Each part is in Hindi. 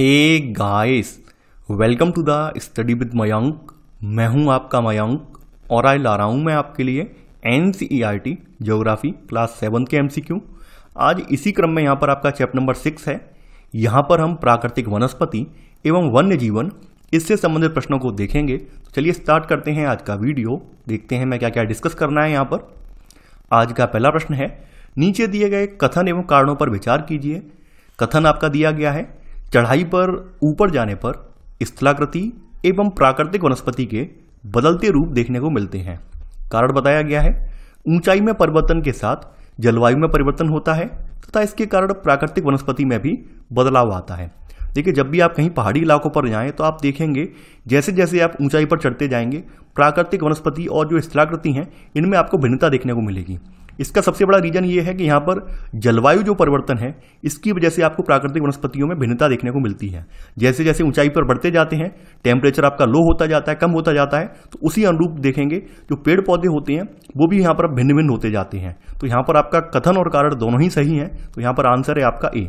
hey guys welcome to the study with Mayank मैं हूं आपका मयंक और आज ला रहा हूं मैं आपके लिए N C E R T class seven के एम सी क्यू आज इसी क्रम में यहां पर आपका चैप्टर नंबर सिक्स है यहां पर हम प्राकृतिक वनस्पति एवं वन्य जीवन इससे संबंधित प्रश्नों को देखेंगे तो चलिए स्टार्ट करते हैं आज का वीडियो देखते हैं मैं क्या क्या डिस्कस करना है यहाँ पर आज का पहला प्रश्न है नीचे दिए गए कथन एवं कारणों पर विचार कीजिए कथन आपका दिया गया है चढ़ाई पर ऊपर जाने पर स्थलाकृति एवं प्राकृतिक वनस्पति के बदलते रूप देखने को मिलते हैं कारण बताया गया है ऊंचाई में परिवर्तन के साथ जलवायु में परिवर्तन होता है तथा इसके कारण प्राकृतिक वनस्पति में भी बदलाव आता है देखिए जब भी आप कहीं पहाड़ी इलाकों पर जाएं तो आप देखेंगे जैसे जैसे आप ऊंचाई पर चढ़ते जाएंगे प्राकृतिक वनस्पति और जो स्थलाकृति हैं इनमें आपको भिन्नता देखने को मिलेगी इसका सबसे बड़ा रीजन ये है कि यहाँ पर जलवायु जो परिवर्तन है इसकी वजह से आपको प्राकृतिक वनस्पतियों में भिन्नता देखने को मिलती है जैसे जैसे ऊंचाई पर बढ़ते जाते हैं टेम्परेचर आपका लो होता जाता है कम होता जाता है तो उसी अनुरूप देखेंगे जो पेड़ पौधे होते हैं वो भी यहाँ पर भिन्न भिन्न होते जाते हैं तो यहाँ पर आपका कथन और कारण दोनों ही सही हैं तो यहाँ पर आंसर है आपका ए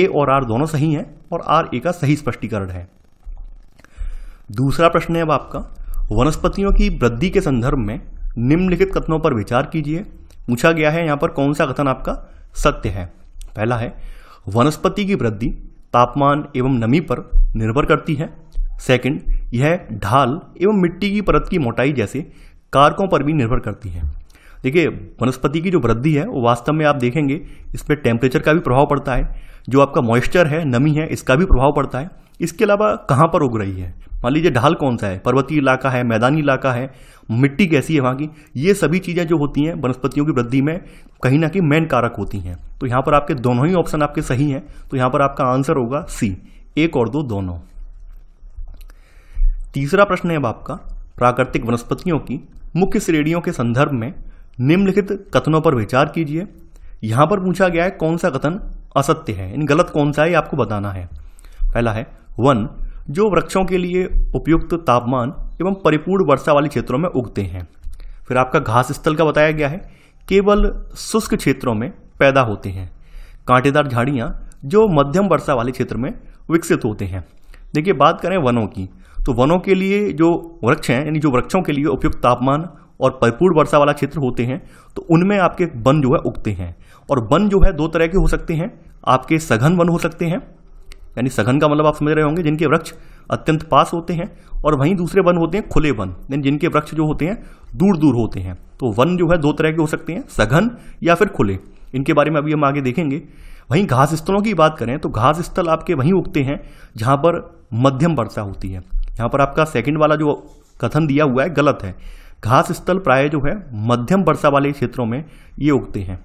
ए और आर दोनों सही हैं और आर ए का सही स्पष्टीकरण है दूसरा प्रश्न है अब आपका वनस्पतियों की वृद्धि के संदर्भ में निम्नलिखित कथनों पर विचार कीजिए पूछा गया है यहाँ पर कौन सा कथन आपका सत्य है पहला है वनस्पति की वृद्धि तापमान एवं नमी पर निर्भर करती है सेकंड यह ढाल एवं मिट्टी की परत की मोटाई जैसे कारकों पर भी निर्भर करती है देखिए वनस्पति की जो वृद्धि है वो वास्तव में आप देखेंगे इस पर टेम्परेचर का भी प्रभाव पड़ता है जो आपका मॉइस्चर है नमी है इसका भी प्रभाव पड़ता है इसके अलावा कहाँ पर उग रही है मान लीजिए ढाल कौन सा है पर्वतीय इलाका है मैदानी इलाका है मिट्टी कैसी है वहाँ की ये सभी चीज़ें जो होती हैं वनस्पतियों की वृद्धि में कहीं ना कहीं मेन कारक होती हैं तो यहाँ पर आपके दोनों ही ऑप्शन आपके सही हैं तो यहाँ पर आपका आंसर होगा सी एक और दो दोनों तीसरा प्रश्न है अब आपका प्राकृतिक वनस्पतियों की मुख्य श्रेणियों के संदर्भ में निम्नलिखित कथनों पर विचार कीजिए यहाँ पर पूछा गया है कौन सा कथन असत्य है इन गलत कौन सा है आपको बताना है पहला है वन जो वृक्षों के लिए उपयुक्त तापमान एवं परिपूर्ण वर्षा वाले क्षेत्रों में उगते हैं फिर आपका घास स्थल का बताया गया है केवल शुष्क क्षेत्रों में पैदा होते हैं कांटेदार झाड़ियाँ जो मध्यम वर्षा वाले क्षेत्र में विकसित होते हैं देखिए बात करें वनों की तो वनों के लिए जो वृक्ष हैं यानी जो वृक्षों के लिए उपयुक्त तापमान और परिपूर्ण वर्षा वाला क्षेत्र होते हैं तो उनमें आपके वन जो है उगते हैं और वन जो है दो तरह के हो सकते हैं आपके सघन वन हो सकते हैं यानी सघन का मतलब आप समझ रहे होंगे जिनके वृक्ष अत्यंत पास होते हैं और वहीं दूसरे वन होते हैं खुले वन यानी जिनके वृक्ष जो होते हैं दूर दूर होते हैं तो वन जो है दो तरह के हो सकते हैं सघन या फिर खुले इनके बारे में अभी हम आगे देखेंगे वहीं घास स्थलों की बात करें तो घास स्थल आपके वहीं उगते हैं जहाँ पर मध्यम वर्षा होती है यहाँ पर आपका सेकंड वाला जो कथन दिया हुआ है गलत है घास स्थल प्राय जो है मध्यम वर्षा वाले क्षेत्रों में ये उगते हैं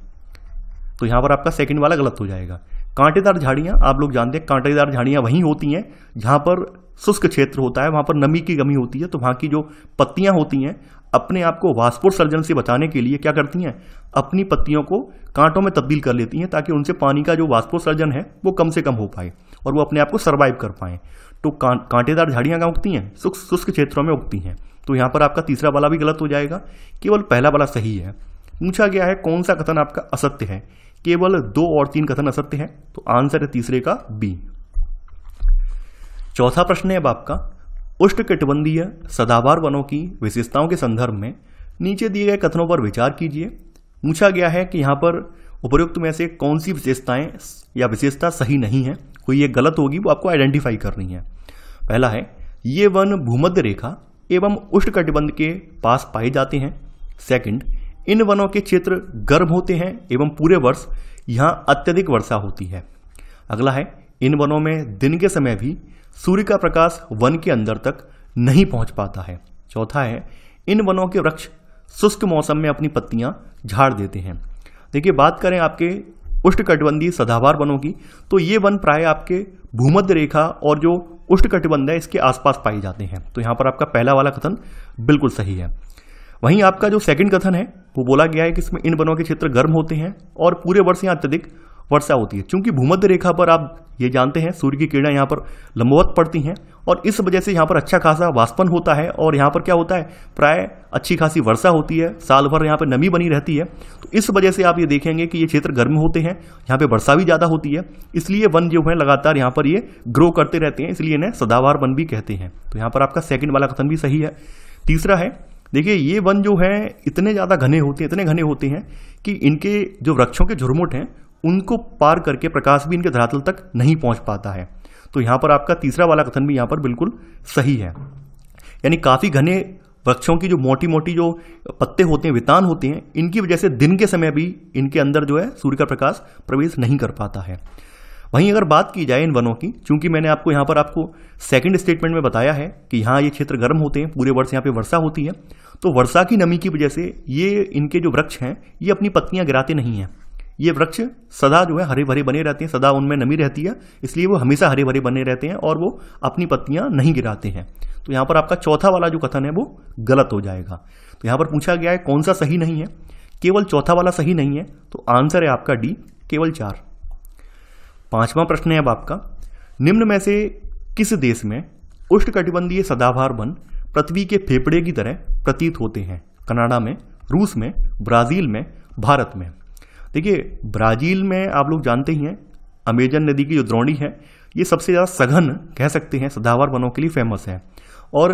तो यहाँ पर आपका सेकंड वाला गलत हो जाएगा कांटेदार झाड़ियाँ आप लोग जानते हैं कांटेदार झाड़ियाँ वहीं होती हैं जहाँ पर शुष्क क्षेत्र होता है वहाँ पर नमी की कमी होती है तो वहाँ की जो पत्तियाँ होती हैं अपने आप को सर्जन से बचाने के लिए क्या करती हैं अपनी पत्तियों को कांटों में तब्दील कर लेती हैं ताकि उनसे पानी का जो सर्जन है वो कम से कम हो पाए और वो अपने आप को सर्वाइव कर पाएँ तो कांटेदार झाड़ियाँ कहाँ उगती हैं शुष्क क्षेत्रों में उगती हैं तो यहाँ पर आपका तीसरा वाला भी गलत हो जाएगा केवल पहला वाला सही है पूछा गया है कौन सा कथन आपका असत्य है केवल दो और तीन कथन असत्य हैं तो आंसर है तीसरे का बी चौथा प्रश्न है अब आपका उष्ट कटबंधीय सदाबार वनों की विशेषताओं के संदर्भ में नीचे दिए गए कथनों पर विचार कीजिए पूछा गया है कि यहां पर उपयुक्त में से कौन सी विशेषताएं या विशेषता सही नहीं है कोई ये गलत होगी वो आपको आइडेंटिफाई करनी है पहला है ये वन भूमध्य रेखा एवं उष्ट कटिबंध के पास पाए जाते हैं सेकंड इन वनों के क्षेत्र गर्म होते हैं एवं पूरे वर्ष यहाँ अत्यधिक वर्षा होती है अगला है इन वनों में दिन के समय भी सूर्य का प्रकाश वन के अंदर तक नहीं पहुँच पाता है चौथा है इन वनों के वृक्ष शुष्क मौसम में अपनी पत्तियाँ झाड़ देते हैं देखिए बात करें आपके उष्णकटिबंधीय सदाबार वनों की तो ये वन प्राय आपके भूमध्य रेखा और जो उष्णकटिबंध है इसके आसपास पाए जाते हैं तो यहाँ पर आपका पहला वाला कथन बिल्कुल सही है वहीं आपका जो सेकंड कथन है वो बोला गया है कि इसमें इन वनों के क्षेत्र गर्म होते हैं और पूरे वर्ष यहाँ अत्यधिक वर्षा होती है क्योंकि भूमध्य रेखा पर आप ये जानते हैं सूर्य की किरणें यहाँ पर लंबवत पड़ती हैं और इस वजह से यहाँ पर अच्छा खासा वाष्पन होता है और यहाँ पर क्या होता है प्राय अच्छी खासी वर्षा होती है साल भर यहाँ पर नमी बनी रहती है तो इस वजह से आप ये देखेंगे कि ये क्षेत्र गर्म होते हैं यहाँ पर वर्षा भी ज़्यादा होती है इसलिए वन जो है लगातार यहाँ पर ये ग्रो करते रहते हैं इसलिए इन्हें सदावार वन भी कहते हैं तो यहाँ पर आपका सेकेंड वाला कथन भी सही है तीसरा है देखिए ये वन जो है इतने ज़्यादा घने होते हैं इतने घने होते हैं कि इनके जो वृक्षों के झुरमुट हैं उनको पार करके प्रकाश भी इनके धरातल तक नहीं पहुंच पाता है तो यहाँ पर आपका तीसरा वाला कथन भी यहाँ पर बिल्कुल सही है यानी काफ़ी घने वृक्षों की जो मोटी मोटी जो पत्ते होते हैं वितान होते हैं इनकी वजह से दिन के समय भी इनके अंदर जो है सूर्य का प्रकाश प्रवेश नहीं कर पाता है वहीं अगर बात की जाए इन वनों की चूंकि मैंने आपको यहाँ पर आपको सेकंड स्टेटमेंट में बताया है कि यहाँ ये क्षेत्र गर्म होते हैं पूरे वर्ष यहाँ पे वर्षा होती है तो वर्षा की नमी की वजह से ये इनके जो वृक्ष हैं ये अपनी पत्नियां गिराते नहीं हैं ये वृक्ष सदा जो है हरे भरे बने रहते हैं सदा उनमें नमी रहती है इसलिए वो हमेशा हरे भरे बने रहते हैं और वो अपनी पत्तियां नहीं गिराते हैं तो यहाँ पर आपका चौथा वाला जो कथन है वो गलत हो जाएगा तो यहाँ पर पूछा गया है कौन सा सही नहीं है केवल चौथा वाला सही नहीं है तो आंसर है आपका डी केवल चार पांचवा प्रश्न है अब आपका निम्न में से किस देश में उष्णकटिबंधीय सदाभार वन पृथ्वी के फेफड़े की तरह प्रतीत होते हैं कनाडा में रूस में ब्राज़ील में भारत में देखिए ब्राज़ील में आप लोग जानते ही हैं अमेजन नदी की जो द्रोणी है ये सबसे ज़्यादा सघन कह सकते हैं सदावार वनों के लिए फेमस है और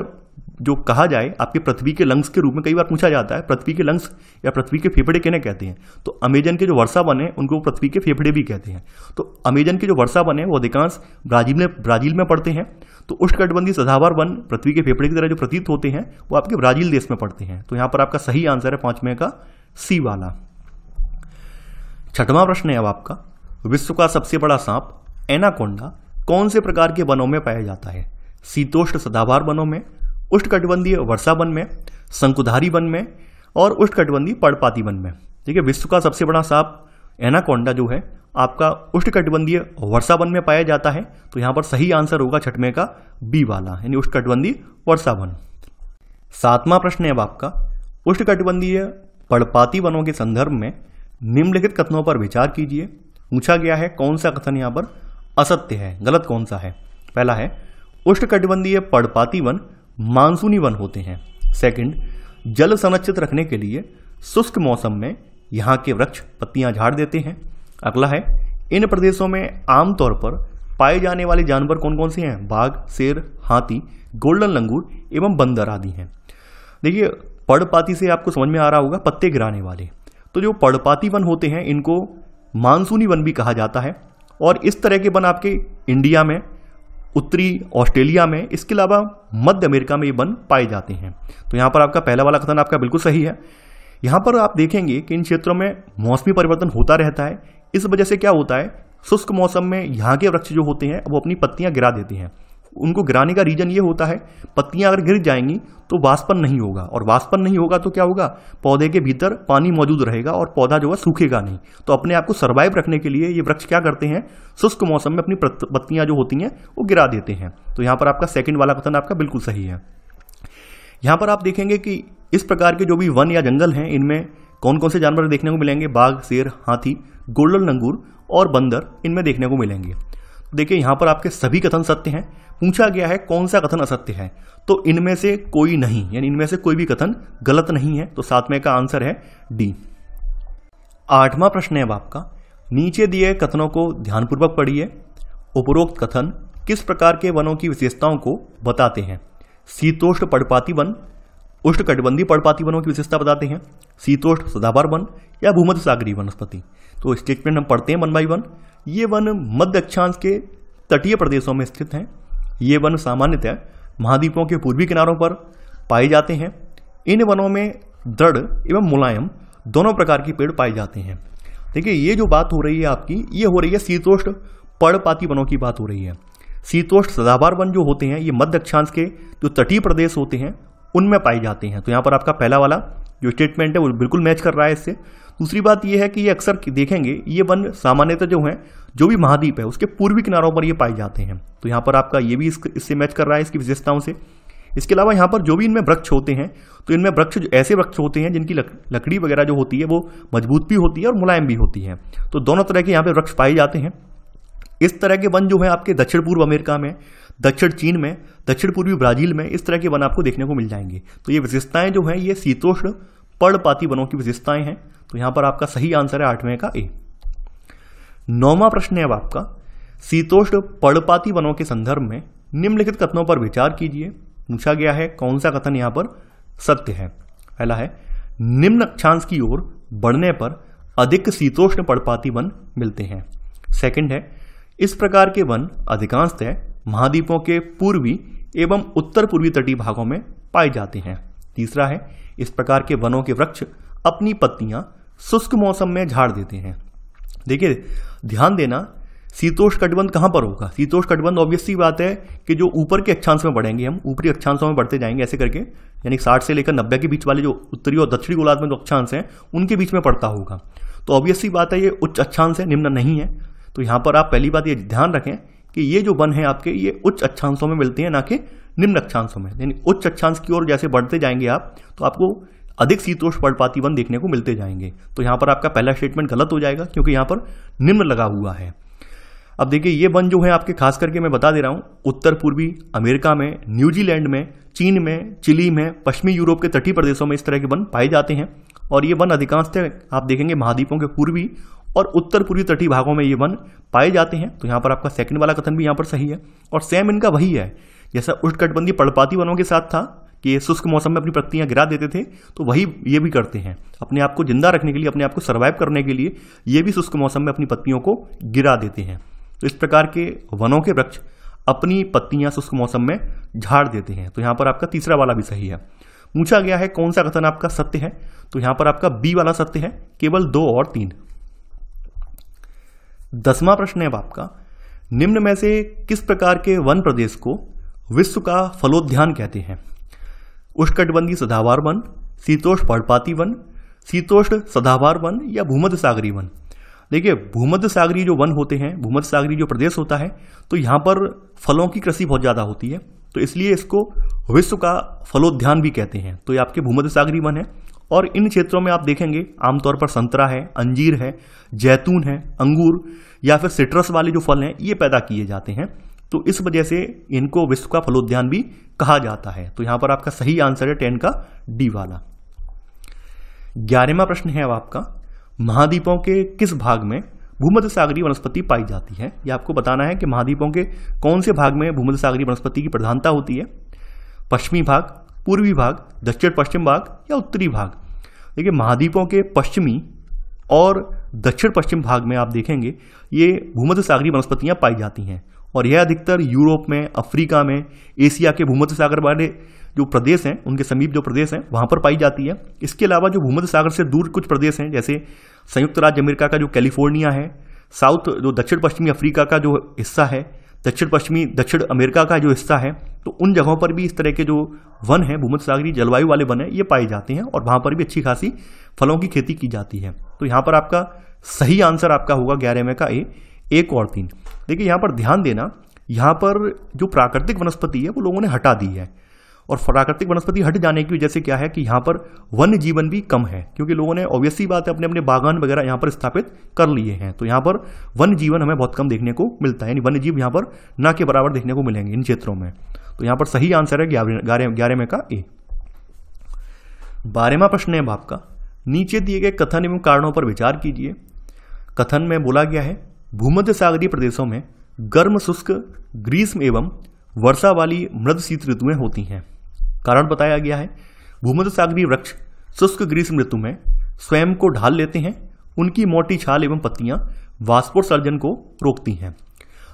जो कहा जाए आपके पृथ्वी के लंग्स के रूप में कई बार पूछा जाता है पृथ्वी के लंग्स या पृथ्वी के फेफड़े कहने कहते हैं तो अमेजन के जो वर्षा बने उनको पृथ्वी के फेफड़े भी कहते हैं तो अमेजन के जो वर्षा बने वो अधिकांश ब्राजील में ब्राजील में पड़ते हैं तो उष्णकटबंधीय सदावर वन पृथ्वी के फेफड़े की तरह जो प्रतीत होते हैं वो आपके ब्राजील देश में पड़ते हैं तो यहाँ पर आपका सही आंसर है पाँचवें का सी वाला छठवां प्रश्न है अब आपका विश्व का सबसे बड़ा सांप एनाकोंडा कौन से प्रकार के वनों में पाया जाता है शीतोष्ण सदाबार वनों में उष्णकटिबंधीय वर्षा वन में शंकुधारी वन में और उष्णकटिबंधीय पर्णपाती वन में ठीक है विश्व का सबसे बड़ा सांप एनाकोंडा जो है आपका उष्णकटिबंधीय वर्षा वन में पाया जाता है तो यहाँ पर सही आंसर होगा छठवें का बी वाला यानी उष्णकटिबंधीय वर्षा वन सातवां प्रश्न है अब आपका उष्णकटिबंधीय पर्णपाती वनों के संदर्भ में निम्नलिखित कथनों पर विचार कीजिए पूछा गया है कौन सा कथन यहाँ पर असत्य है गलत कौन सा है पहला है उष्णकटिबंधीय पर्णपाती वन मानसूनी वन होते हैं सेकंड जल संरक्षित रखने के लिए शुष्क मौसम में यहाँ के वृक्ष पत्तियाँ झाड़ देते हैं अगला है इन प्रदेशों में आमतौर पर पाए जाने वाले जानवर कौन कौन से हैं बाघ शेर हाथी गोल्डन लंगूर एवं बंदर आदि हैं देखिए पड़पाती से आपको समझ में आ रहा होगा पत्ते गिराने वाले तो जो पड़पाती वन होते हैं इनको मानसूनी वन भी कहा जाता है और इस तरह के वन आपके इंडिया में उत्तरी ऑस्ट्रेलिया में इसके अलावा मध्य अमेरिका में ये वन पाए जाते हैं तो यहाँ पर आपका पहला वाला कथन आपका बिल्कुल सही है यहाँ पर आप देखेंगे कि इन क्षेत्रों में मौसमी परिवर्तन होता रहता है इस वजह से क्या होता है शुष्क मौसम में यहाँ के वृक्ष जो होते हैं वो अपनी पत्तियाँ गिरा देते हैं उनको गिराने का रीजन ये होता है पत्तियां अगर गिर जाएंगी तो वाष्पन नहीं होगा और वाष्पन नहीं होगा तो क्या होगा पौधे के भीतर पानी मौजूद रहेगा और पौधा जो है सूखेगा नहीं तो अपने आप को सर्वाइव रखने के लिए ये वृक्ष क्या करते हैं शुष्क मौसम में अपनी पत्तियां जो होती हैं वो गिरा देते हैं तो यहां पर आपका सेकेंड वाला कथन आपका बिल्कुल सही है यहां पर आप देखेंगे कि इस प्रकार के जो भी वन या जंगल हैं इनमें कौन कौन से जानवर देखने को मिलेंगे बाघ शेर हाथी गोल्डन लंगूर और बंदर इनमें देखने को मिलेंगे देखिए यहां पर आपके सभी कथन सत्य हैं पूछा गया है कौन सा कथन असत्य है तो इनमें से कोई नहीं यानी इनमें से कोई भी कथन गलत नहीं है तो सातवें का आंसर है डी आठवां प्रश्न है अब आपका नीचे दिए कथनों को ध्यानपूर्वक पढ़िए उपरोक्त कथन किस प्रकार के वनों की विशेषताओं को बताते हैं शीतोष्ण पड़पाती वन उष्णकटिबंधी पड़पाती वनों की विशेषता बताते हैं शीतोष्ण सदाबार वन या भूमध सागरी वनस्पति तो स्टेटमेंट हम पढ़ते हैं वन बाई वन ये वन मध्य अक्षांश के तटीय प्रदेशों में स्थित हैं ये वन सामान्यतः महाद्वीपों के पूर्वी किनारों पर पाए जाते हैं इन वनों में दृढ़ एवं मुलायम दोनों प्रकार के पेड़ पाए जाते हैं देखिए ये जो बात हो रही है आपकी ये हो रही है शीतोष्ण पर्णपाती वनों की बात हो रही है शीतोष्ण सदाबार वन जो होते हैं ये मध्य अक्षांश के जो तटीय प्रदेश होते हैं उनमें पाए जाते हैं तो यहाँ पर आपका पहला वाला जो स्टेटमेंट है वो बिल्कुल मैच कर रहा है इससे दूसरी बात यह है कि ये अक्सर देखेंगे ये वन सामान्यतः जो हैं जो भी महाद्वीप है उसके पूर्वी किनारों पर ये पाए जाते हैं तो यहाँ पर आपका ये भी इस, इससे मैच कर रहा है इसकी विशेषताओं से इसके अलावा यहाँ पर जो भी इनमें वृक्ष होते हैं तो इनमें वृक्ष ऐसे वृक्ष होते हैं जिनकी लक, लकड़ी वगैरह जो होती है वो मजबूत भी होती है और मुलायम भी होती है तो दोनों तरह के यहाँ पर वृक्ष पाए जाते हैं इस तरह के वन जो है आपके दक्षिण पूर्व अमेरिका में दक्षिण चीन में दक्षिण पूर्वी ब्राजील में इस तरह के वन आपको देखने को मिल जाएंगे तो ये विशेषताएं जो हैं ये शीतोष्ण पर्णपाती वनों की विशेषताएं हैं तो यहां पर आपका सही आंसर है आठवें का ए नौवा प्रश्न है अब आपका शीतोष्ण पर्णपाती वनों के संदर्भ में निम्नलिखित कथनों पर विचार कीजिए पूछा गया है कौन सा कथन यहां पर सत्य है पहला है निम्न अक्षांश की ओर बढ़ने पर अधिक शीतोष्ण पर्णपाती वन मिलते हैं सेकंड है इस प्रकार के वन अधिकांशतः महाद्वीपों के पूर्वी एवं उत्तर पूर्वी तटीय भागों में पाए जाते हैं तीसरा है इस प्रकार के वनों के वृक्ष अपनी पत्तियां शुष्क मौसम में झाड़ देते हैं देखिए ध्यान देना शीतोष कटबंध कहाँ पर होगा शीतोष कटबंध ऑब्वियसली बात है कि जो ऊपर के अक्षांश में बढ़ेंगे हम ऊपरी अक्षांशों में बढ़ते जाएंगे ऐसे करके यानी साठ से लेकर नब्बे के बीच वाले जो उत्तरी और दक्षिणी गोलार्ध में जो अक्षांश हैं उनके बीच में पड़ता होगा तो ऑब्वियसली बात है ये उच्च अक्षांश है निम्न नहीं है तो यहाँ पर आप पहली बात ये ध्यान रखें कि ये जो वन है आपके ये उच्च अक्षांशों में मिलते हैं ना कि निम्न अक्षांशों में यानी उच्च अक्षांश की ओर जैसे बढ़ते जाएंगे आप तो आपको अधिक शीतोष वन देखने को मिलते जाएंगे तो यहाँ पर आपका पहला स्टेटमेंट गलत हो जाएगा क्योंकि यहाँ पर निम्न लगा हुआ है अब देखिए ये वन जो है आपके खास करके मैं बता दे रहा हूं उत्तर पूर्वी अमेरिका में न्यूजीलैंड में चीन में चिली में पश्चिमी यूरोप के तटीय प्रदेशों में इस तरह के वन पाए जाते हैं और ये वन अधिकांशतः आप देखेंगे महाद्वीपों के पूर्वी और उत्तर पूर्वी तटीय भागों में ये वन पाए जाते हैं तो यहाँ पर आपका सेकंड वाला कथन भी यहाँ पर सही है और सेम इनका वही है जैसा उष्णकटबंधी पर्णपाती वनों के साथ था कि ये शुष्क मौसम में अपनी पत्तियां गिरा देते थे तो वही ये भी करते हैं अपने आप को जिंदा रखने के लिए अपने आप को सर्वाइव करने के लिए ये भी शुष्क मौसम में अपनी पत्तियों को गिरा देते हैं तो इस प्रकार के वनों के वृक्ष अपनी पत्तियां शुष्क मौसम में झाड़ देते हैं तो यहां पर आपका तीसरा वाला भी सही है पूछा गया है कौन सा कथन आपका सत्य है तो यहां पर आपका बी वाला सत्य है केवल दो और तीन दसवां प्रश्न है आपका निम्न में से किस प्रकार के वन प्रदेश को विश्व का फलोद्यान कहते हैं उष्णकटिबंधीय सदावार वन शीतोष पर्णपाती वन शीतोष्ण सदावार वन या भूमध्य सागरी वन देखिए भूमध्य सागरी जो वन होते हैं भूमध्य सागरी जो प्रदेश होता है तो यहाँ पर फलों की कृषि बहुत ज़्यादा होती है तो इसलिए इसको विश्व का फलोद्यान भी कहते हैं तो ये आपके भूमध्य सागरी वन है और इन क्षेत्रों में आप देखेंगे आमतौर पर संतरा है अंजीर है जैतून है अंगूर या फिर सिट्रस वाले जो फल हैं ये पैदा किए जाते हैं तो इस वजह से इनको विश्व का फलोद्यान भी कहा जाता है तो यहां पर आपका सही आंसर है टेन का डी वाला ग्यारहवा प्रश्न है अब आपका महाद्वीपों के किस भाग में भूमध्य सागरी वनस्पति पाई जाती है यह आपको बताना है कि महाद्वीपों के कौन से भाग में भूमध्य सागरी वनस्पति की प्रधानता होती है पश्चिमी भाग पूर्वी भाग दक्षिण पश्चिम भाग या उत्तरी भाग देखिए महाद्वीपों के पश्चिमी और दक्षिण पश्चिम भाग में आप देखेंगे ये भूमध्य सागरी वनस्पतियां पाई जाती हैं और यह अधिकतर यूरोप में अफ्रीका में एशिया के भूमध्य सागर वाले जो प्रदेश हैं उनके समीप जो प्रदेश हैं वहाँ पर पाई जाती है इसके अलावा जो भूमध्य सागर से दूर कुछ प्रदेश हैं जैसे संयुक्त राज्य अमेरिका का जो कैलिफोर्निया है साउथ जो दक्षिण पश्चिमी अफ्रीका का जो हिस्सा है दक्षिण पश्चिमी दक्षिण अमेरिका का जो हिस्सा है तो उन जगहों पर भी इस तरह के जो वन हैं भूमध्य सागरी जलवायु वाले वन हैं ये पाए जाते हैं और वहाँ पर भी अच्छी खासी फलों की खेती की जाती है तो यहाँ पर आपका सही आंसर आपका होगा ग्यारहवें का ए एक और तीन देखिए यहाँ पर ध्यान देना यहाँ पर जो प्राकृतिक वनस्पति है वो लोगों ने हटा दी है और प्राकृतिक वनस्पति हट जाने की वजह से क्या है कि यहाँ पर वन्य जीवन भी कम है क्योंकि लोगों ने ऑब्वियसली बात है अपने अपने बागान वगैरह यहाँ पर स्थापित कर लिए हैं तो यहाँ पर वन्य जीवन हमें बहुत कम देखने को मिलता है यानी वन्य जीव यहाँ पर ना के बराबर देखने को मिलेंगे इन क्षेत्रों में तो यहाँ पर सही आंसर है ग्यारह ग्यारहवें का ए बारहवा प्रश्न है आपका नीचे दिए गए कथन एवं कारणों पर विचार कीजिए कथन में बोला गया है भूमध्य सागरीय प्रदेशों में गर्म शुष्क ग्रीष्म एवं वर्षा वाली मृद शीत ऋतुएं होती हैं कारण बताया गया है भूमध्य सागरीय वृक्ष शुष्क ग्रीष्म ऋतु में स्वयं को ढाल लेते हैं उनकी मोटी छाल एवं पत्तियां सर्जन को रोकती हैं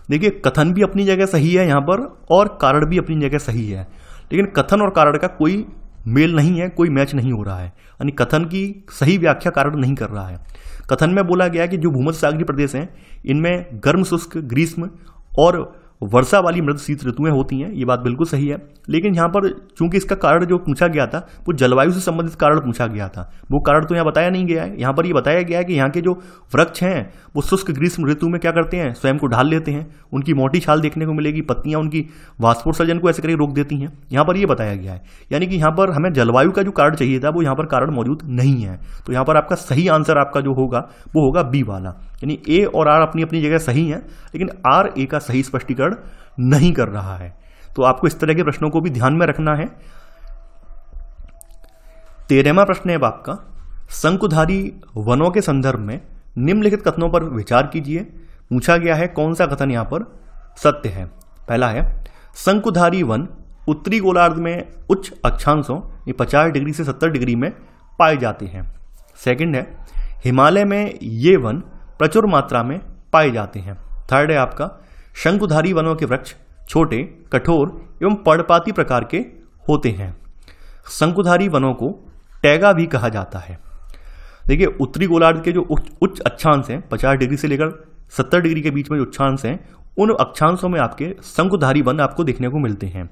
देखिए कथन भी अपनी जगह सही है यहाँ पर और कारण भी अपनी जगह सही है लेकिन कथन और कारण का कोई मेल नहीं है कोई मैच नहीं हो रहा है यानी कथन की सही व्याख्या कारण नहीं कर रहा है कथन में बोला गया कि जो भूमध्य सागरी प्रदेश हैं इनमें गर्म शुष्क ग्रीष्म और वर्षा वाली मृद शीत ऋतुएं होती हैं ये बात बिल्कुल सही है लेकिन यहाँ पर चूंकि इसका कारण जो पूछा गया था वो जलवायु से संबंधित कारण पूछा गया था वो कारण तो यहाँ बताया नहीं गया है यहाँ पर ये यह बताया गया है कि यहाँ के जो वृक्ष हैं वो शुष्क ग्रीष्म ऋतु में क्या करते हैं स्वयं को ढाल लेते हैं उनकी मोटी छाल देखने को मिलेगी पत्तियाँ उनकी सर्जन को ऐसे करके रोक देती हैं यहाँ पर ये यह बताया गया है यानी कि यहाँ पर हमें जलवायु का जो कारण चाहिए था वो यहाँ पर कारण मौजूद नहीं है तो यहाँ पर आपका सही आंसर आपका जो होगा वो होगा बी वाला यानी ए और आर अपनी अपनी जगह सही है लेकिन आर ए का सही स्पष्टीकरण अनुसरण नहीं कर रहा है तो आपको इस तरह के प्रश्नों को भी ध्यान में रखना है तेरहवा प्रश्न है आपका संकुधारी वनों के संदर्भ में निम्नलिखित कथनों पर विचार कीजिए पूछा गया है कौन सा कथन यहां पर सत्य है पहला है संकुधारी वन उत्तरी गोलार्ध में उच्च अक्षांशों ये डिग्री से सत्तर डिग्री में पाए जाते हैं सेकंड है हिमालय में ये वन प्रचुर मात्रा में पाए जाते हैं थर्ड है आपका शंकुधारी वनों के वृक्ष छोटे कठोर एवं पर्णपाती प्रकार के होते हैं शंकुधारी वनों को टैगा भी कहा जाता है देखिए उत्तरी गोलार्ध के जो उच्च उच्च अक्षांश हैं पचास डिग्री से लेकर सत्तर डिग्री के बीच में जो अक्षांश हैं उन अक्षांशों में आपके शंकुधारी वन आपको देखने को मिलते हैं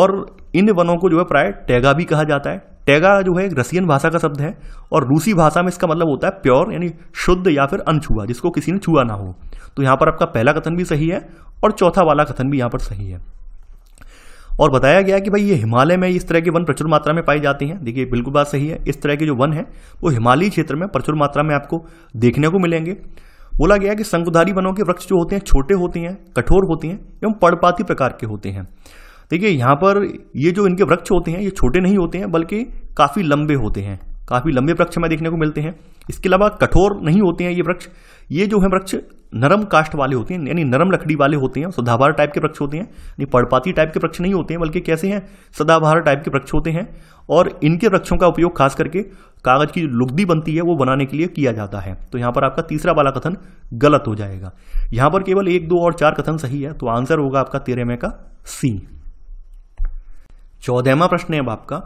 और इन वनों को जो है प्राय टैगा भी कहा जाता है टैगा जो है एक रसियन भाषा का शब्द है और रूसी भाषा में इसका मतलब होता है प्योर यानी शुद्ध या फिर अनछुआ जिसको किसी ने छुआ ना हो तो यहां पर आपका पहला कथन भी सही है और चौथा वाला कथन भी यहाँ पर सही है और बताया गया कि भाई ये हिमालय में इस तरह के वन प्रचुर मात्रा में पाए जाते हैं देखिए बिल्कुल बात सही है इस तरह के जो वन है वो हिमालयी क्षेत्र में प्रचुर मात्रा में आपको देखने को मिलेंगे बोला गया कि संकुधारी वनों के वृक्ष जो होते हैं छोटे होते हैं कठोर होते हैं एवं पड़पाती प्रकार के होते हैं देखिए यहाँ पर ये जो इनके वृक्ष होते हैं ये छोटे नहीं होते हैं बल्कि काफ़ी लंबे होते हैं काफ़ी लंबे वृक्ष हमें देखने को मिलते हैं इसके अलावा कठोर नहीं होते हैं ये वृक्ष ये जो है वृक्ष नरम कास्ट वाले होते हैं यानी नरम लकड़ी वाले होते हैं सदाबहार टाइप के वृक्ष होते हैं यानी पड़पाती टाइप के वृक्ष नहीं होते हैं बल्कि कैसे हैं सदाबहार टाइप के वृक्ष होते हैं और इनके वृक्षों का उपयोग खास करके कागज़ की लुगदी बनती है वो बनाने के लिए किया जाता है तो यहाँ पर आपका तीसरा वाला कथन गलत हो जाएगा यहाँ पर केवल एक दो और चार कथन सही है तो आंसर होगा आपका में का सी चौदहवा प्रश्न है अब आपका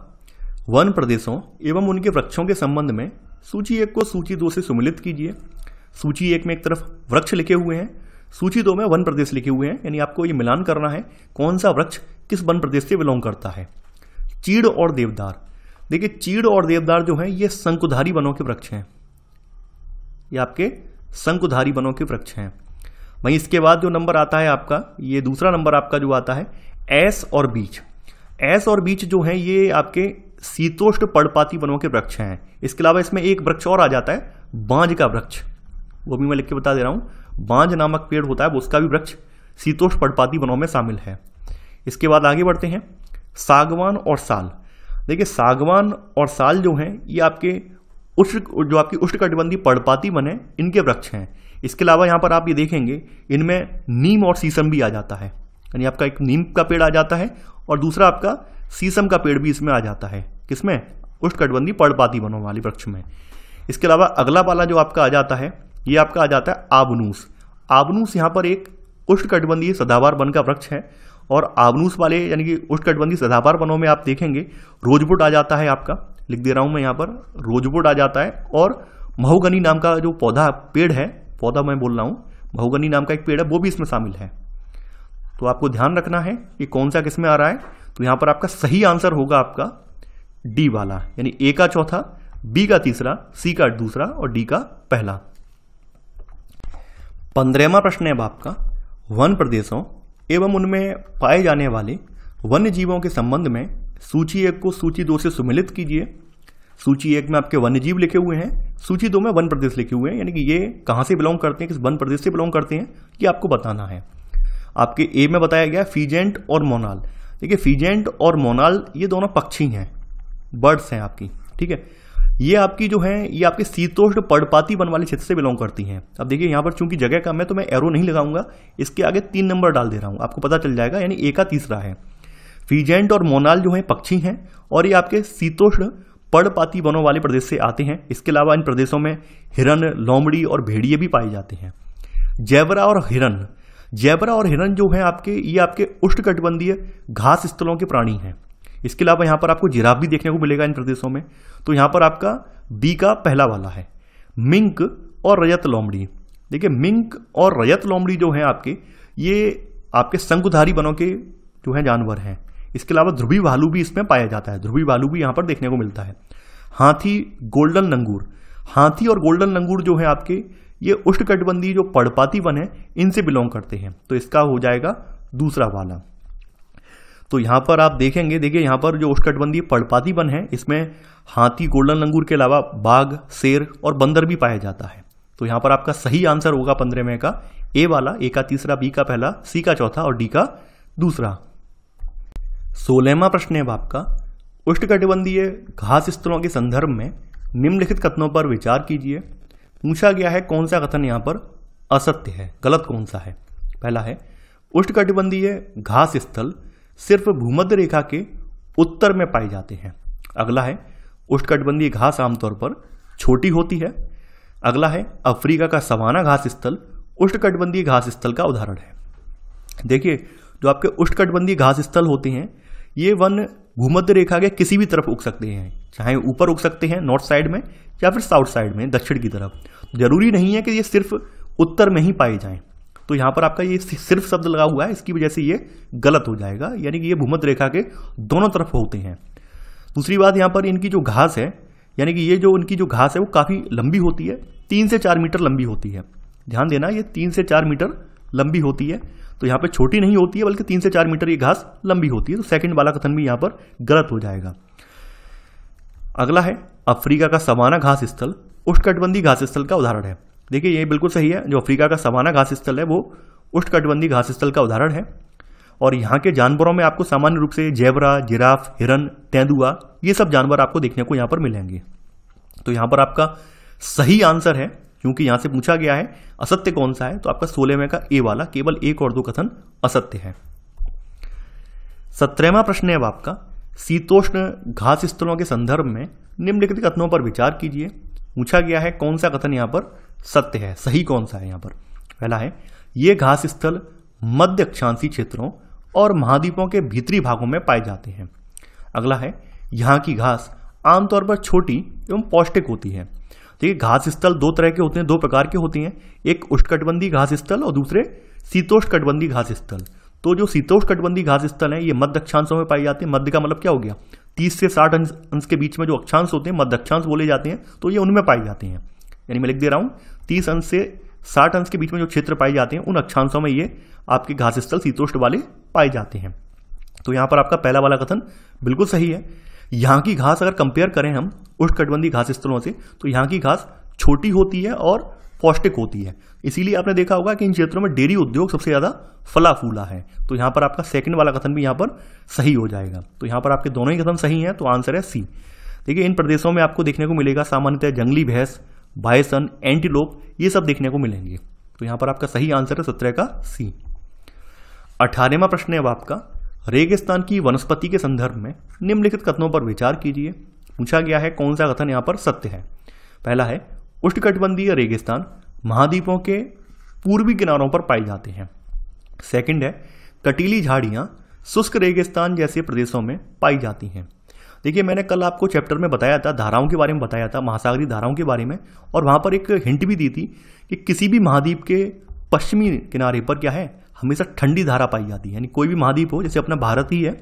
वन प्रदेशों एवं उनके वृक्षों के संबंध में सूची एक को सूची दो से सुमिलित कीजिए सूची एक में एक तरफ वृक्ष लिखे हुए हैं सूची दो में वन प्रदेश लिखे हुए हैं यानी आपको ये मिलान करना है कौन सा वृक्ष किस वन प्रदेश से बिलोंग करता है चीड़ और देवदार देखिए चीड़ और देवदार जो है ये संकुधारी वनों के वृक्ष हैं ये आपके संकुधारी वनों के वृक्ष हैं वहीं इसके बाद जो नंबर आता है आपका ये दूसरा नंबर आपका जो आता है एस और बीच एस और बीच जो है ये आपके शीतोष्ण पर्णपाती वनों के वृक्ष हैं इसके अलावा इसमें एक वृक्ष और आ जाता है बांझ का वृक्ष वो भी मैं लिख के बता दे रहा हूँ बांझ नामक पेड़ होता है उसका भी वृक्ष शीतोष पर्णपाती वनों में शामिल है इसके बाद आगे बढ़ते हैं सागवान और साल देखिए सागवान और साल जो हैं ये आपके उष्ण जो आपकी उष्णकटिबंधीय पर्णपाती वन है इनके वृक्ष हैं इसके अलावा यहाँ पर आप ये देखेंगे इनमें नीम और शीशम भी आ जाता है यानी आपका एक नीम का पेड़ आ जाता है और दूसरा आपका सीसम का पेड़ भी इसमें आ जाता है किसमें उष्णकटबंधी पर्णपाती वनों वाली वृक्ष में इसके अलावा अगला वाला जो आपका आ जाता है ये आपका आ जाता है आबनूस आबनूस यहाँ पर एक उष्णकटबंधीय सदावार वन का वृक्ष है और आबनूस वाले यानी कि उष्णकटबंधीय सदावार वनों में आप देखेंगे रोजबुट आ जाता है आपका लिख दे रहा हूँ मैं यहाँ पर रोजबुट आ जाता है और महोगनी नाम का जो पौधा पेड़ है पौधा मैं बोल रहा हूँ महोगनी नाम का एक पेड़ है वो भी इसमें शामिल है तो आपको ध्यान रखना है कि कौन सा किसमें आ रहा है तो यहां पर आपका सही आंसर होगा आपका डी वाला यानी ए का चौथा बी का तीसरा सी का दूसरा और डी का पहला पंद्रहवा प्रश्न है अब आपका वन प्रदेशों एवं उनमें पाए जाने वाले वन्य जीवों के संबंध में सूची एक को सूची दो से सुमिलित कीजिए सूची एक में आपके वन्य जीव लिखे हुए हैं सूची दो में वन प्रदेश लिखे हुए हैं यानी कि ये कहां से बिलोंग करते हैं किस वन प्रदेश से बिलोंग करते हैं ये आपको बताना है आपके ए में बताया गया फीजेंट और मोनाल देखिए फीजेंट और मोनाल ये दोनों पक्षी हैं बर्ड्स हैं आपकी ठीक है ये आपकी जो है ये आपके शीतोष्ण पर्णपाती वन वाले क्षेत्र से बिलोंग करती हैं अब देखिए यहाँ पर चूंकि जगह कम है तो मैं एरो नहीं लगाऊंगा इसके आगे तीन नंबर डाल दे रहा हूँ आपको पता चल जाएगा यानी एक का तीसरा है फीजेंट और मोनाल जो है पक्षी हैं और ये आपके शीतोष्ण पर्णपाती वनों वाले प्रदेश से आते हैं इसके अलावा इन प्रदेशों में हिरन लोमड़ी और भेड़िए भी पाए जाते हैं जैवरा और हिरन जैबरा और हिरन जो है आपके ये आपके उष्णकटिबंधीय घास स्थलों के प्राणी हैं इसके अलावा यहाँ पर आपको जिराब भी देखने को मिलेगा इन प्रदेशों में तो यहाँ पर आपका बी का पहला वाला है मिंक और रजत लोमड़ी देखिए मिंक और रजत लोमड़ी जो हैं आपके ये आपके शंकुधारी बनों के जो हैं जानवर हैं इसके अलावा ध्रुवी भालू भी इसमें पाया जाता है ध्रुवी भालू भी यहाँ पर देखने को मिलता है हाथी गोल्डन लंगूर हाथी और गोल्डन लंगूर जो है आपके ये उष्णकटिबंधीय जो पर्णपाती वन है इनसे बिलोंग करते हैं तो इसका हो जाएगा दूसरा वाला तो यहां पर आप देखेंगे देखिए यहां पर जो उष्णकटबंधीय पर्णपाती वन है इसमें हाथी गोल्डन लंगूर के अलावा बाघ शेर और बंदर भी पाया जाता है तो यहां पर आपका सही आंसर होगा पंद्रह में का ए वाला ए का तीसरा बी का पहला सी का चौथा और डी का दूसरा सोलहवा प्रश्न है आपका उष्णकटिबंधीय घास स्थलों के संदर्भ में निम्नलिखित कथनों पर विचार कीजिए पूछा गया है कौन सा कथन यहां पर असत्य है गलत कौन सा है पहला है उष्णकटिबंधीय घास स्थल सिर्फ भूमध्य रेखा के उत्तर में पाए जाते हैं अगला है उष्णकटिबंधीय घास आमतौर पर छोटी होती है अगला है अफ्रीका का सवाना घास स्थल उष्णकटिबंधीय घास स्थल का उदाहरण है देखिए जो आपके उष्णकटिबंधीय घास स्थल होते हैं ये वन भूमध्य रेखा के किसी भी तरफ उग सकते हैं चाहे ऊपर उग सकते हैं नॉर्थ साइड में या फिर साउथ साइड में दक्षिण की तरफ तो जरूरी नहीं है कि ये सिर्फ उत्तर में ही पाए जाएं तो यहाँ पर आपका ये सिर्फ शब्द लगा हुआ है इसकी वजह से ये गलत हो जाएगा यानी कि ये भूमध्य रेखा के दोनों तरफ होते हैं दूसरी बात यहाँ पर इनकी जो घास है यानी कि ये जो इनकी जो घास है वो काफ़ी लंबी होती है तीन से चार मीटर लंबी होती है ध्यान देना ये तीन से चार मीटर लंबी होती है तो यहाँ पर छोटी नहीं होती है बल्कि तीन से चार मीटर ये घास लंबी होती है तो सेकंड वाला कथन भी यहाँ पर गलत हो जाएगा अगला है अफ्रीका का सवाना घास स्थल उष्णकटिबंधी घास स्थल का उदाहरण है देखिए ये बिल्कुल सही है जो अफ्रीका का सवाना घास स्थल है वो उष्णकटिबंधी घास स्थल का उदाहरण है और यहाँ के जानवरों में आपको सामान्य रूप से जेबरा जिराफ हिरन तेंदुआ ये सब जानवर आपको देखने को यहाँ पर मिलेंगे तो यहाँ पर आपका सही आंसर है क्योंकि यहाँ से पूछा गया है असत्य कौन सा है तो आपका सोलहवें का ए वाला केवल एक और दो कथन असत्य है सत्रहवा प्रश्न है अब आपका शीतोष्ण घास स्थलों के संदर्भ में निम्नलिखित कथनों पर विचार कीजिए पूछा गया है कौन सा कथन यहाँ पर सत्य है सही कौन सा है यहाँ पर पहला है ये घास स्थल मध्य अक्षांशी क्षेत्रों और महाद्वीपों के भीतरी भागों में पाए जाते हैं अगला है यहाँ की घास आमतौर पर छोटी एवं पौष्टिक होती है देखिए घास स्थल दो तरह के होते हैं दो प्रकार के होते हैं एक उष्णकटबंधी घास स्थल और दूसरे शीतोष्ण कटबंधी घास स्थल तो जो कटबंधी घास स्थल है ये मध्य अक्षांशों में पाई जाती है मध्य का मतलब क्या हो गया तीस से साठ अंश अंश के बीच में जो अक्षांश होते हैं मध्य अक्षांश बोले जाते हैं तो ये उनमें पाए जाते हैं यानी मैं लिख दे रहा हूँ तीस अंश से साठ अंश के बीच में जो क्षेत्र पाए जाते हैं उन अक्षांशों में ये आपके घास स्थल शीतोष्ण वाले पाए जाते हैं तो यहाँ पर आपका पहला वाला कथन बिल्कुल सही है यहाँ की घास अगर कंपेयर करें हम कटबंधी घास स्थलों से तो यहाँ की घास छोटी होती है और पौष्टिक होती है इसीलिए आपने देखा होगा कि इन क्षेत्रों में डेयरी उद्योग सबसे ज़्यादा फला फूला है तो यहां पर आपका सेकंड वाला कथन भी यहां पर सही हो जाएगा तो यहां पर आपके दोनों ही कथन सही हैं तो आंसर है सी देखिए इन प्रदेशों में आपको देखने को मिलेगा सामान्यतः जंगली भैंस बायसन एंटीलोप ये सब देखने को मिलेंगे तो यहां पर आपका सही आंसर है सत्रह का सी अठारहवा प्रश्न है अब आपका रेगिस्तान की वनस्पति के संदर्भ में निम्नलिखित कथनों पर विचार कीजिए पूछा गया है कौन सा कथन यहां पर सत्य है पहला है उष्णकटिबंधीय रेगिस्तान महाद्वीपों के पूर्वी किनारों पर पाए जाते हैं सेकंड है कटीली झाड़ियाँ शुष्क रेगिस्तान जैसे प्रदेशों में पाई जाती हैं देखिए मैंने कल आपको चैप्टर में बताया था धाराओं के बारे में बताया था महासागरी धाराओं के बारे में और वहाँ पर एक हिंट भी दी थी कि किसी भी महाद्वीप के पश्चिमी किनारे पर क्या है हमेशा ठंडी धारा पाई जाती है यानी कोई भी महाद्वीप हो जैसे अपना भारत ही है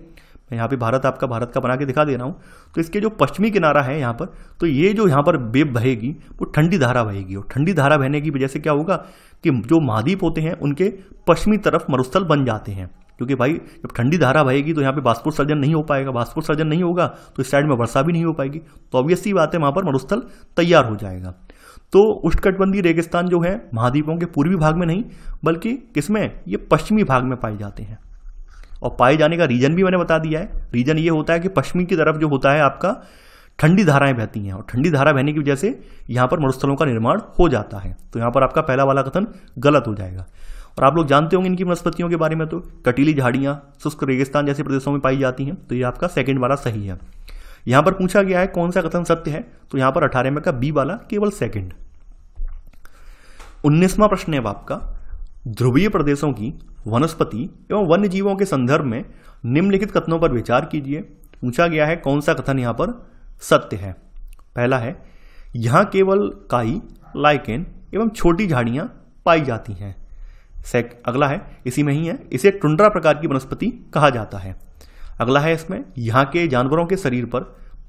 मैं यहाँ पे भारत आपका भारत का बना के दिखा दे रहा हूँ तो इसके जो पश्चिमी किनारा है यहाँ पर तो ये जो यहाँ पर बेब बहेगी वो ठंडी धारा बहेगी और ठंडी धारा बहने की वजह से क्या होगा कि जो महाद्वीप होते हैं उनके पश्चिमी तरफ मरुस्थल बन जाते हैं क्योंकि भाई जब ठंडी धारा बहेगी तो यहाँ पे सर्जन नहीं हो पाएगा सर्जन नहीं होगा तो इस साइड में वर्षा भी नहीं हो पाएगी तो ऑब्वियसली बात है वहाँ पर मरुस्थल तैयार हो जाएगा तो उष्णकटिबंधीय रेगिस्तान जो है महाद्वीपों के पूर्वी भाग में नहीं बल्कि किसमें ये पश्चिमी भाग में पाए जाते हैं और पाए जाने का रीजन भी मैंने बता दिया है रीजन ये होता है कि पश्चिमी की तरफ जो होता है आपका ठंडी धाराएं बहती हैं और ठंडी धारा बहने की वजह से यहाँ पर मरुस्थलों का निर्माण हो जाता है तो यहाँ पर आपका पहला वाला कथन गलत हो जाएगा और आप लोग जानते होंगे इनकी वनस्पतियों के बारे में तो कटीली झाड़ियाँ शुष्क रेगिस्तान जैसे प्रदेशों में पाई जाती हैं तो ये आपका सेकेंड वाला सही है यहाँ पर पूछा गया है कौन सा कथन सत्य है तो यहाँ पर अठारह में का बी वाला केवल सेकेंड उन्नीसवां प्रश्न है आपका ध्रुवीय प्रदेशों की वनस्पति एवं वन्य जीवों के संदर्भ में निम्नलिखित कथनों पर विचार कीजिए पूछा गया है कौन सा कथन यहाँ पर सत्य है पहला है यहाँ केवल काई लाइकेन एवं छोटी झाड़ियाँ पाई जाती हैं सेक अगला है इसी में ही है इसे टुंड्रा प्रकार की वनस्पति कहा जाता है अगला है इसमें यहाँ के जानवरों के शरीर पर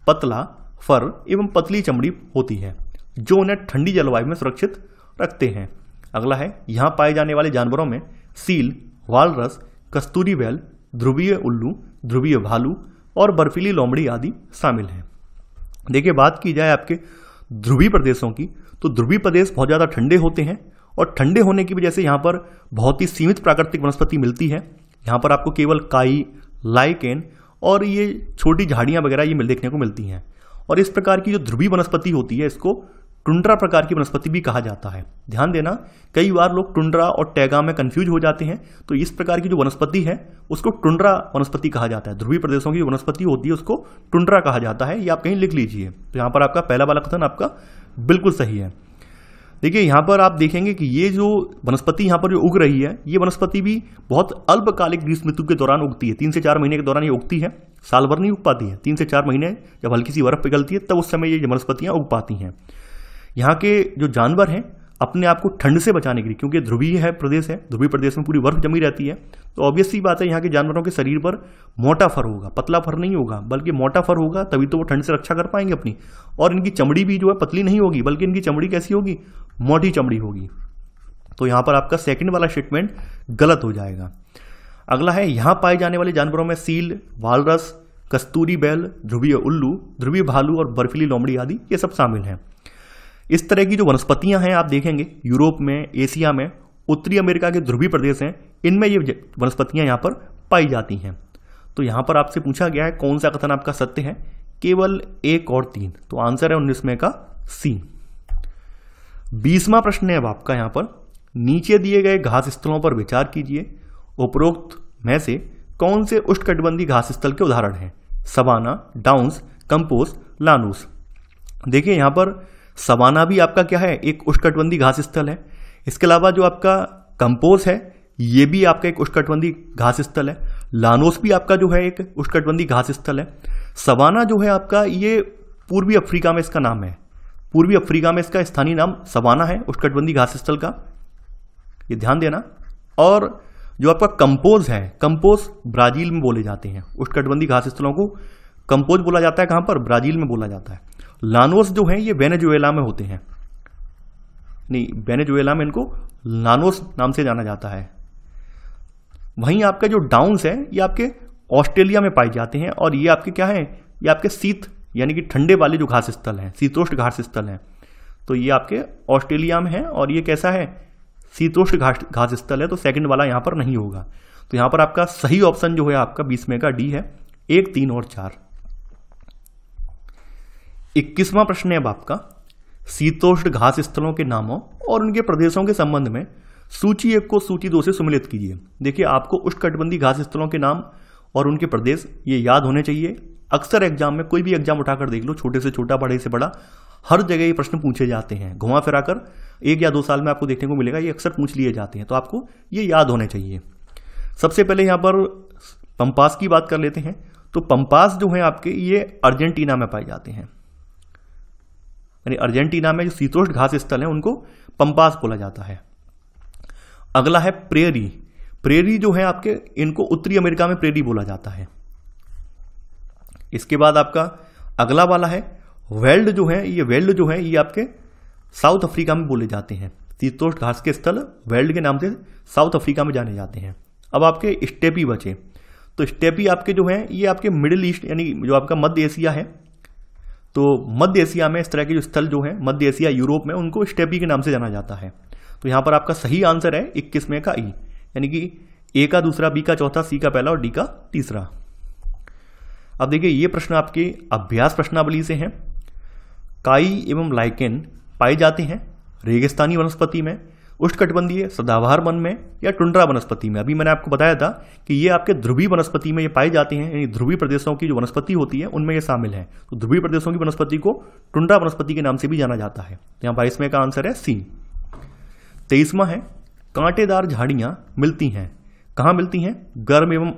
पतला फर एवं पतली चमड़ी होती है जो उन्हें ठंडी जलवायु में सुरक्षित रखते हैं अगला है यहाँ पाए जाने वाले जानवरों में सील वालरस कस्तूरी बैल ध्रुवीय उल्लू ध्रुवीय भालू और बर्फीली लोमड़ी आदि शामिल हैं देखिए बात की जाए आपके ध्रुवी प्रदेशों की तो ध्रुवी प्रदेश बहुत ज़्यादा ठंडे होते हैं और ठंडे होने की वजह से यहाँ पर बहुत ही सीमित प्राकृतिक वनस्पति मिलती है यहाँ पर आपको केवल काई लाइकेन और ये छोटी झाड़ियाँ वगैरह ये देखने को मिलती हैं और इस प्रकार की जो ध्रुवी वनस्पति होती है इसको टुंड्रा प्रकार की वनस्पति भी कहा जाता है ध्यान देना कई बार लोग टुंड्रा और टैगा में कंफ्यूज हो जाते हैं तो इस प्रकार की जो वनस्पति है उसको टुंड्रा वनस्पति कहा जाता है ध्रुवी प्रदेशों की वनस्पति होती है उसको टुंड्रा कहा जाता है ये आप कहीं लिख लीजिए तो यहाँ पर आपका पहला वाला कथन आपका बिल्कुल सही है देखिए यहाँ पर आप देखेंगे कि ये जो वनस्पति यहाँ पर जो उग रही है ये वनस्पति भी बहुत अल्पकालिक ग्रीष्म ऋतु के दौरान उगती है तीन से चार महीने के दौरान ये उगती है साल भर नहीं उग पाती है तीन से चार महीने जब हल्की सी बर्फ पिघलती है तब उस समय ये वनस्पतियाँ उग पाती हैं यहाँ के जो जानवर हैं अपने आप को ठंड से बचाने के लिए क्योंकि ध्रुवीय है प्रदेश है ध्रुवीय प्रदेश में पूरी बर्फ जमी रहती है तो ऑब्वियसली बात है यहाँ के जानवरों के शरीर पर मोटा फर होगा पतला फर नहीं होगा बल्कि मोटा फर होगा तभी तो वो ठंड से रक्षा कर पाएंगे अपनी और इनकी चमड़ी भी जो है पतली नहीं होगी बल्कि इनकी चमड़ी कैसी होगी मोटी चमड़ी होगी तो यहाँ पर आपका सेकेंड वाला स्टेटमेंट गलत हो जाएगा अगला है यहाँ पाए जाने वाले जानवरों में सील वालरस कस्तूरी बैल ध्रुवीय उल्लू ध्रुवीय भालू और बर्फीली लोमड़ी आदि ये सब शामिल हैं इस तरह की जो वनस्पतियां हैं आप देखेंगे यूरोप में एशिया में उत्तरी अमेरिका के ध्रुवी प्रदेश हैं इनमें ये वनस्पतियां यहाँ पर पाई जाती हैं तो यहाँ पर आपसे पूछा गया है कौन सा कथन आपका सत्य है केवल एक और तीन तो आंसर है उन्नीस में का सी बीसवा प्रश्न है अब आपका यहाँ पर नीचे दिए गए घास स्थलों पर विचार कीजिए उपरोक्त में से कौन से उष्णकटिबंधी घास स्थल के उदाहरण हैं सवाना डाउंस कंपोस लानूस देखिए यहाँ पर सवाना भी आपका क्या है एक उष्कटबंधी घास स्थल है इसके अलावा जो आपका कंपोज है ये भी आपका एक उष्कटबंधी घास स्थल है लानोस भी आपका जो है एक उष्कटबंधी घास स्थल है सवाना जो है आपका ये पूर्वी अफ्रीका में इसका नाम है पूर्वी अफ्रीका में इसका स्थानीय नाम सवाना है उष्कटबंधी घास स्थल का ये ध्यान देना और जो आपका कंपोज है कंपोज ब्राजील में बोले जाते हैं उष्कटबंधी घास स्थलों को कंपोज बोला जाता है कहाँ पर ब्राजील में बोला जाता है लानोस जो है ये वेनेजुएला में होते हैं नहीं वेनेजुएला में इनको लानोस नाम से जाना जाता है वहीं आपका जो डाउन्स है ये आपके ऑस्ट्रेलिया में पाए जाते हैं और ये आपके क्या है ये आपके शीत यानी कि ठंडे वाले जो घास स्थल हैं शीतोष्ण घास स्थल हैं तो ये आपके ऑस्ट्रेलिया में है और ये कैसा है शीतोष्ण घास घास स्थल है तो सेकंड वाला यहाँ पर नहीं होगा तो यहाँ पर आपका सही ऑप्शन जो है आपका बीस में का डी है एक तीन और चार इक्कीसवां प्रश्न है अब आपका शीतोष्ण घास स्थलों के नामों और उनके प्रदेशों के संबंध में सूची एक को सूची दो से सम्मिलित कीजिए देखिए आपको कटबंधी घास स्थलों के नाम और उनके प्रदेश ये याद होने चाहिए अक्सर एग्जाम में कोई भी एग्जाम उठाकर देख लो छोटे से छोटा बड़े से बड़ा हर जगह ये प्रश्न पूछे जाते हैं घुमा फिरा कर एक या दो साल में आपको देखने को मिलेगा ये अक्सर पूछ लिए जाते हैं तो आपको ये याद होने चाहिए सबसे पहले यहाँ पर पंपास की बात कर लेते हैं तो पंपास जो हैं आपके ये अर्जेंटीना में पाए जाते हैं यानी अर्जेंटीना में जो शीतोष्ण घास स्थल है उनको पंपास बोला जाता है अगला है प्रेरी प्रेरी जो है आपके इनको उत्तरी अमेरिका में प्रेरी बोला जाता है इसके बाद आपका अगला वाला है वेल्ड जो है ये वेल्ड जो है ये आपके साउथ अफ्रीका में बोले जाते हैं शीतोष्ण घास के स्थल वेल्ड के नाम से साउथ अफ्रीका में जाने जाते हैं अब आपके स्टेपी बचे तो स्टेपी आपके जो है ये आपके मिडिल ईस्ट यानी जो आपका मध्य एशिया है तो मध्य एशिया में इस तरह के जो स्थल जो हैं मध्य एशिया यूरोप में उनको स्टेपी के नाम से जाना जाता है तो यहां पर आपका सही आंसर है इक्कीस में का ई यानी कि ए का दूसरा बी का चौथा सी का पहला और डी का तीसरा अब देखिए ये प्रश्न आपके अभ्यास प्रश्नावली से हैं काई एवं लाइकेन पाए जाते हैं रेगिस्तानी वनस्पति में उष्णकटिबंधीय सदाबहार वन में या टुंड्रा वनस्पति में अभी मैंने आपको बताया था कि ये आपके ध्रुवी वनस्पति में ये पाए जाते हैं यानी ध्रुवी प्रदेशों की जो वनस्पति होती है उनमें ये शामिल है तो ध्रुवी प्रदेशों की वनस्पति को टुंड्रा वनस्पति के नाम से भी जाना जाता है तो यहाँ बाईसवें का आंसर है सी तेईसवा है कांटेदार झाड़ियाँ मिलती हैं कहाँ मिलती हैं गर्म एवं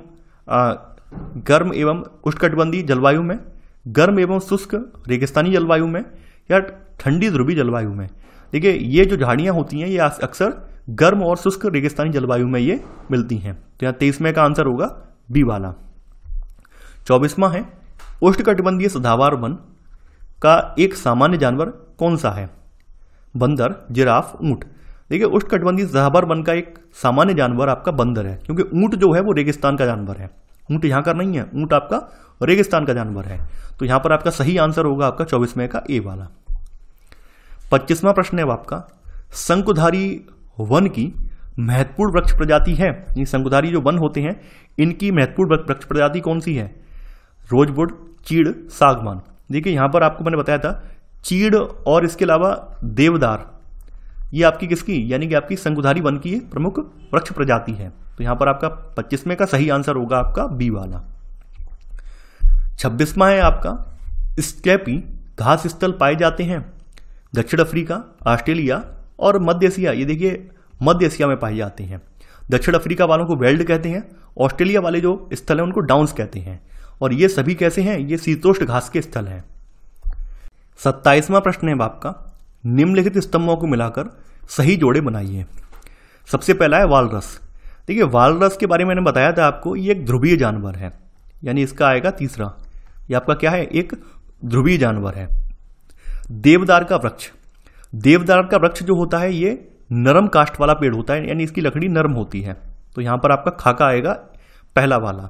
गर्म एवं उष्णकटिबंधीय जलवायु में गर्म एवं शुष्क रेगिस्तानी जलवायु में या ठंडी ध्रुवी जलवायु में देखिए ये जो झाड़ियाँ होती हैं ये अक्सर गर्म और शुष्क रेगिस्तानी जलवायु में ये मिलती हैं तो यहाँ तेईसवें का आंसर होगा बी वाला चौबीसवा है उष्णकटिबंधीय सदावार वन का एक सामान्य जानवर कौन सा है बंदर जिराफ ऊंट देखिए उष्णकटिबंधीय सदावार वन का एक सामान्य जानवर आपका बंदर है क्योंकि ऊंट जो है वो रेगिस्तान का जानवर है ऊंट यहां का नहीं है ऊंट आपका रेगिस्तान का जानवर है तो यहां पर आपका सही आंसर होगा आपका चौबीसवें का ए वाला पच्चीसवां प्रश्न है आपका शंकुधारी वन की महत्वपूर्ण वृक्ष प्रजाति है ये शंकुधारी जो वन होते हैं इनकी महत्वपूर्ण वृक्ष प्रजाति कौन सी है रोजबुड चीड़ सागवान देखिए यहां पर आपको मैंने बताया था चीड़ और इसके अलावा देवदार ये आपकी किसकी यानी कि आपकी संकुधारी वन की प्रमुख वृक्ष प्रजाति है तो यहां पर आपका पच्चीसवें का सही आंसर होगा आपका बी वाला छब्बीसवा है आपका स्केपी घास स्थल पाए जाते हैं दक्षिण अफ्रीका ऑस्ट्रेलिया और मध्य एशिया ये देखिए मध्य एशिया में पाई जाती हैं दक्षिण अफ्रीका वालों को वेल्ड कहते हैं ऑस्ट्रेलिया वाले जो स्थल हैं उनको डाउन्स कहते हैं और ये सभी कैसे हैं ये शीतोष्ण घास के स्थल हैं सत्ताईसवां प्रश्न है आपका निम्नलिखित स्तंभों को मिलाकर सही जोड़े बनाइए सबसे पहला है वालरस देखिए वालरस के बारे में मैंने बताया था आपको ये एक ध्रुवीय जानवर है यानी इसका आएगा तीसरा ये आपका क्या है एक ध्रुवीय जानवर है देवदार का वृक्ष देवदार का वृक्ष जो होता है ये नरम कास्ट वाला पेड़ होता है यानी इसकी लकड़ी नरम होती है तो यहां पर आपका खाका आएगा पहला वाला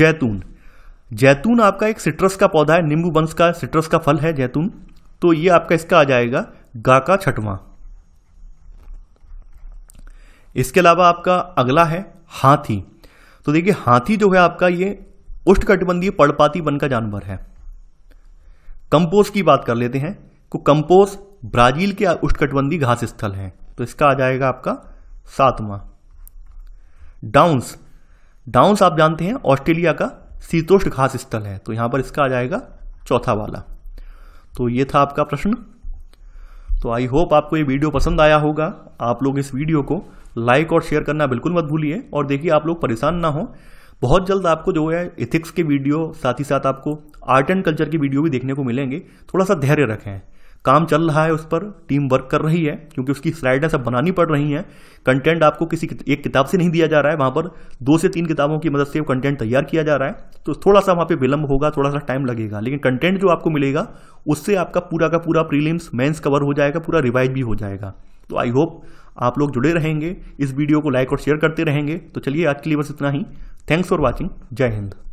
जैतून जैतून आपका एक सिट्रस का पौधा है नींबू वंश का सिट्रस का फल है जैतून तो ये आपका इसका आ जाएगा गा का इसके अलावा आपका अगला है हाथी तो देखिए हाथी जो है आपका ये कटिबंधीय पड़पाती वन का जानवर है कंपोज की बात कर लेते हैं तो कंपोज ब्राजील के उष्णकटिबंधी घास स्थल हैं तो इसका आ जाएगा आपका सातवां डाउन्स डाउन्स आप जानते हैं ऑस्ट्रेलिया का शीतोष्ण घास स्थल है तो यहां पर इसका आ जाएगा चौथा वाला तो ये था आपका प्रश्न तो आई होप आपको ये वीडियो पसंद आया होगा आप लोग इस वीडियो को लाइक और शेयर करना बिल्कुल मत भूलिए और देखिए आप लोग परेशान ना हो बहुत जल्द आपको जो है इथिक्स के वीडियो साथ ही साथ आपको आर्ट एंड कल्चर की वीडियो भी देखने को मिलेंगे थोड़ा सा धैर्य रखें काम चल रहा है उस पर टीम वर्क कर रही है क्योंकि उसकी स्लाइडें सब बनानी पड़ रही हैं कंटेंट आपको किसी एक किताब से नहीं दिया जा रहा है वहाँ पर दो से तीन किताबों की मदद से कंटेंट तैयार किया जा रहा है तो थोड़ा सा वहाँ पे विलंब होगा थोड़ा सा टाइम लगेगा लेकिन कंटेंट जो आपको मिलेगा उससे आपका पूरा का पूरा प्रीलिम्स मैंस कवर हो जाएगा पूरा रिवाइज भी हो जाएगा तो आई होप आप लोग जुड़े रहेंगे इस वीडियो को लाइक और शेयर करते रहेंगे तो चलिए आज के लिए बस इतना ही थैंक्स फॉर वॉचिंग जय हिंद